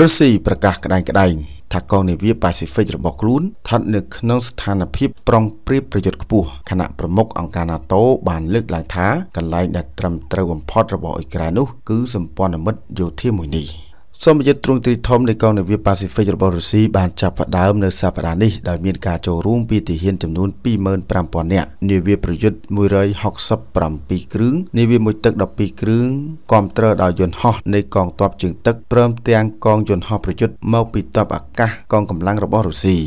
រុស្ស៊ីប្រកាសក្តែងក្តែងថាកងនាវាប៉ាស៊ីហ្វិករបស់ខ្លួនស្ថិតនៅក្នុងស្ថានភាពប្រុងប្រៀបប្រយុទ្ធខ្ពស់ខណៈប្រមុខអង្គការ NATO បានលើកឡើងថាកន្លែងដែលត្រឹមត្រូវបំផុតរបស់អ៊ុយក្រែននោះគឺសម្ព័ន្ធមិត្តយោធាមួយនេះ។សមយុទ្ធទ្រង់ទ្រីធំនៃកងនាវាប៉ាស៊ីហ្វិករបស់រុស្ស៊ីបានចាប់ផ្ដើមនៅសប្តាហ៍នេះដោយមានការចូលរួមពីទាហានចំនួន25,000នាក់នាវាប្រយុទ្ធ167គ្រឿងនាវាមួយទឹក12គ្រឿងគាំទ្រដោយយន្តហោះនៃកងទ័ពជើងទឹកព្រមទាំងកងយន្តហោះប្រយុទ្ធមកពីទ័ពអាកាសកងកម្លាំងរបស់រុស្ស៊ី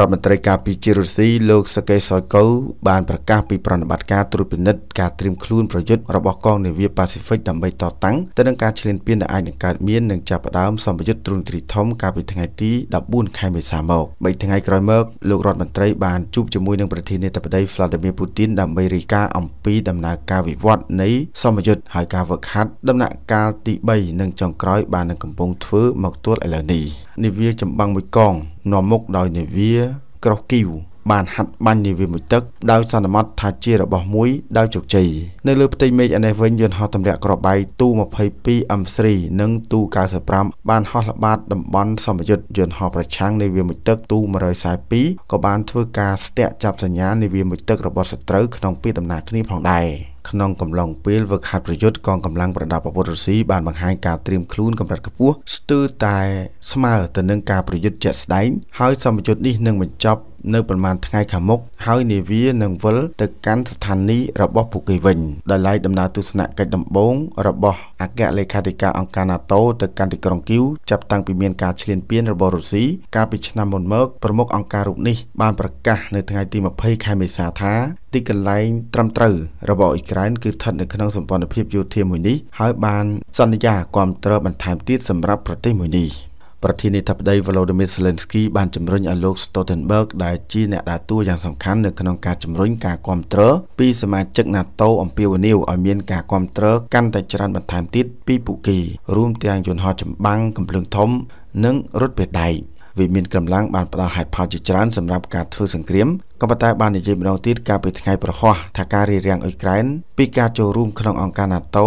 រដ្ឋមន្ត្រីការពារជាតិរុស្ស៊ីលោកសកេសយកូវបានប្រកាសពីប្រតិបត្តិការត្រួតពិនិត្យការត្រៀមខ្លួនប្រយុទ្ធរបស់កងនាវាប៉ាស៊ីហ្វិកដើម្បីតតាំងទៅនឹងការឈ្លានពានដែលអាចនឹងកើតមាននិងចាប់ផ្ដើមសម្ពយុទ្ធទ្រង់ទ្រីធំកាលពីថ្ងៃទី14ខែមេសាមក៣ថ្ងៃក្រោយមកលោករដ្ឋមន្ត្រីបានជួបជាមួយនឹងប្រធានាធិបតី Vladimir Putin ដើម្បីរាយការណ៍អំពីដំណើរការវិវត្តនៃសម្ពយុទ្ធហើយការវឹកហាត់ដំណាក់កាលទី3និងចុងក្រោយបាននឹងកំពុងធ្វើមកទល់ឥឡូវនេះ។នាវាចម្បាំងមួយកងនាំមុខដោយនាវាក្រោះគីវបានហាត់បាញ់នាវាមួយទឹកដោយសន្មត់ថាជារបស់មួយដោយជោគជ័យនៅលើផ្ទៃមេឃអានេះវិញយន្តហោះទម្លាក់ក្របបែកទូ 22M3 និងទូ95បានហោះល្បាតតំបន់សមយុទ្ធយន្តហោះប្រឆាំងនាវាមួយទឹកទូ142ក៏បានធ្វើការស្ទាក់ចាប់សញ្ញានាវាមួយទឹករបស់សត្រូវក្នុងពេលដំណើរគ្នាផងដែរ។ក្នុងកំឡុងពេលវឹកហាត់ប្រយុទ្ធកងកម្លាំងប្រដាប់អាវុធរុស្ស៊ីបានបង្ហាញការត្រៀមខ្លួនកម្រិតខ្ពស់ស្ទើរតែស្មើទៅនឹងការប្រយុទ្ធជាក់ស្ដែងហើយសម្ពយុទ្ធនេះនឹងបញ្ចប់នៅប្រមាណថ្ងៃខាងមុខហើយនាវានឹងវិលទៅកាន់ស្ថានីយ៍របស់ពួកគេវិញដោយឡែកដំណើរទស្សនកិច្ចដំបូងរបស់អគ្គលេខាធិការអង្គការ NATO ទៅកាន់ទីក្រុងគីវចាប់តាំងពីមានការឈ្លានពានរបស់រុស្ស៊ីកាលពីឆ្នាំមុនមកប្រមុខអង្គការរូបនេះបានប្រកាសនៅថ្ងៃទី20ខែមេសាថាទីកន្លែងត្រឹមត្រូវរបស់អ៊ុយក្រែនគឺស្ថិតនៅក្នុងសម្ព័ន្ធភាពយោធាមួយនេះហើយបានសន្យាគាំទ្របន្ថែមទៀតសម្រាប់ប្រទេសមួយនេះ។ប្រធានាធិបតី Volodymyr Zelensky បានជំរុញឲ្យលោក Stoltenberg ដែលជាអ្នកដើរតួយ៉ាងសំខាន់នៅក្នុងការជំរុញការគ្រប់គ្រងពីសមាជិក NATO អំពាវនាវឲ្យមានការគ្រប់គ្រងកាន់តែច្រើនបន្ថែមទៀតពីពួកគេរួមទាំងយន្តហោះចម្បាំងកំភ្លើងធំនិងរថភេដែកវិមានកម្លាំងបានផ្ដល់ហេតុផលជាច្រើនសម្រាប់ការធ្វើសង្គ្រាមក៏ប៉ុន្តែបាននិយាយម្ដងទៀតកាលពីថ្ងៃប្រហោះថាការរៀបរៀងអ៊ុយក្រែនពីការចូលរួមក្នុងអង្គការ NATO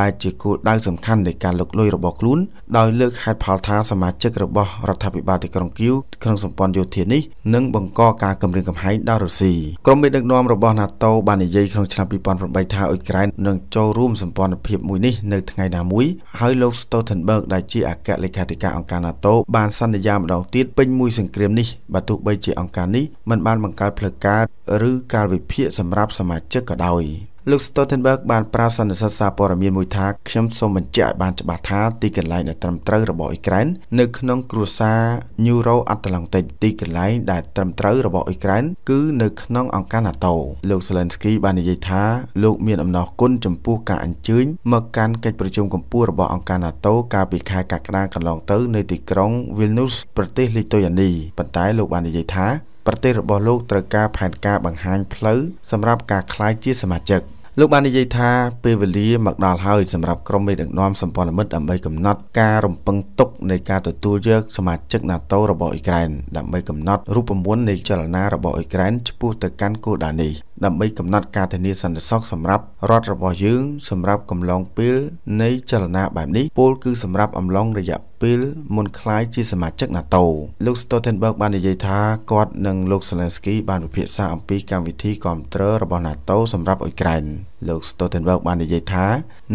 ដែលជាគោលដៅសំខាន់នៃការលើកលុយរបស់ខ្លួន ដោយលើកហេតុផលថាសមាជិករបស់រដ្ឋាភិបាលទីក្រុងគៀវក្នុងសម្ព័ន្ធយោធានេះនឹងបង្កការគំរាមកំហែងដល់រុស្ស៊ីក្រុមមេដឹកនាំរបស់ NATO បាននិយាយក្នុងឆ្នាំ2008ថាអ៊ុយក្រែននឹងចូលរួមសម្ព័ន្ធភាពមួយនេះនៅថ្ងៃណាមួយហើយលោក Stoltenberg ដែលជាអគ្គលេខាធិការអង្គការ NATO បានសន្យាម្ដងទៀតពេញមួយសង្គ្រាមនេះបើទោះបីជាអង្គការនេះមិនបានបង្កើតផ្លូវការឬកាលវិភាគសម្រាប់សមាជិកក៏ដោយលោក Stoltenberg បានប្រាប់សន្និសីទសារព័ត៌មានមួយថាខ្ញុំសូមបញ្ជាក់ឲ្យបានច្បាស់ថាទីកន្លែងដែលត្រឹមត្រូវរបស់អ៊ុយក្រែននៅក្នុងគ្រួសារ Euro-Atlantic ទីកន្លែងដែលត្រឹមត្រូវរបស់អ៊ុយក្រែនគឺនៅក្នុងអង្គការ NATO លោក Zelensky បាននិយាយថាលោកមានអំណរគុណចំពោះការអញ្ជើញមកកាន់កិច្ចប្រជុំកម្ពុជារបស់អង្គការ NATO កាលពីខែកក្កដាកន្លងទៅនៅទីក្រុង Vilnius ប្រទេសលីទុយអានីប៉ុន្តែលោកបាននិយាយថាប្រទេសរបស់លោកត្រូវការផែនការបង្ហាញផ្លូវសម្រាប់ការក្លាយជាសមាជិកលោកបាននិយាយថាពេលវេលាមកដល់ហើយសម្រាប់ក្រុមមេដឹកនាំសម្ព័ន្ធមិត្តដើម្បីកំណត់ការរំពឹងទុកនៃការទទួលយកសមាជិក NATO របស់អ៊ុយក្រែន ដើម្បីកំណត់រូបមន្តនៃចលនារបស់អ៊ុយក្រែនឆ្ពោះទៅកាន់គោលដៅនេះដើម្បីកំណត់ការធានាសន្តិសុខសម្រាប់រដ្ឋរបស់យើងសម្រាប់កំឡុងពេលនៃចលនាបែបនេះពលគឺសម្រាប់អំឡុងរយៈពេលមុនคล้ายជាសមាជិក NATO លោក Stoltenberg បាននិយាយថាគាត់និងលោក Zelensky បានពិភាក្សាអំពីកម្មវិធីគាំទ្ររបស់ NATO សម្រាប់អ៊ុយក្រែនលោក Stoltenberg បាននិយាយថា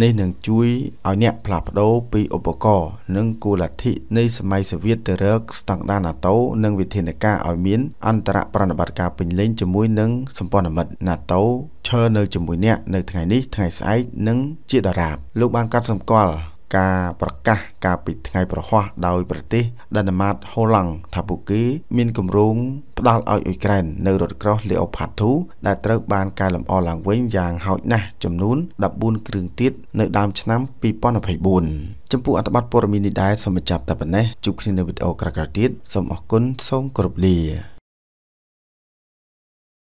នេះនឹងជួយឲ្យអ្នកផ្លាស់ប្ដូរពីឧបករណ៍និងគោលលទ្ធិនៃសម័យសូវៀតទៅរកស្តង់ដារ NATO និងវិធានការឲ្យមានអន្តរប្រតិបត្តិការពេញលេញជាមួយនឹងសម្ព័ន្ធមិត្ត NATO ឈរនៅជាមួយអ្នកនៅថ្ងៃនេះថ្ងៃស្អែកនិងជាដរាបលោកបានកាត់សម្គាល់ការប្រកាសកាលពីថ្ងៃប្រហ័សដោយប្រទេសដិនម៉ាតហូឡង់ថាពួកគេមានគម្រោងផ្ដល់ឲ្យអ៊ុយក្រែននៅរថក្រោះ Leopard 2ដែលត្រូវបានកែលម្អឡើងវិញយ៉ាងហោចណាស់ចំនួន14គ្រឿងទៀតនៅដើមឆ្នាំ2024ចំពោះអត្ថបទព័ត៌មាននេះដែរសូមបញ្ចប់តែប៉ុណ្ណេះជួបគ្នានៅវីដេអូក្រោយៗទៀតសូមអរគុណសូមគោរពលា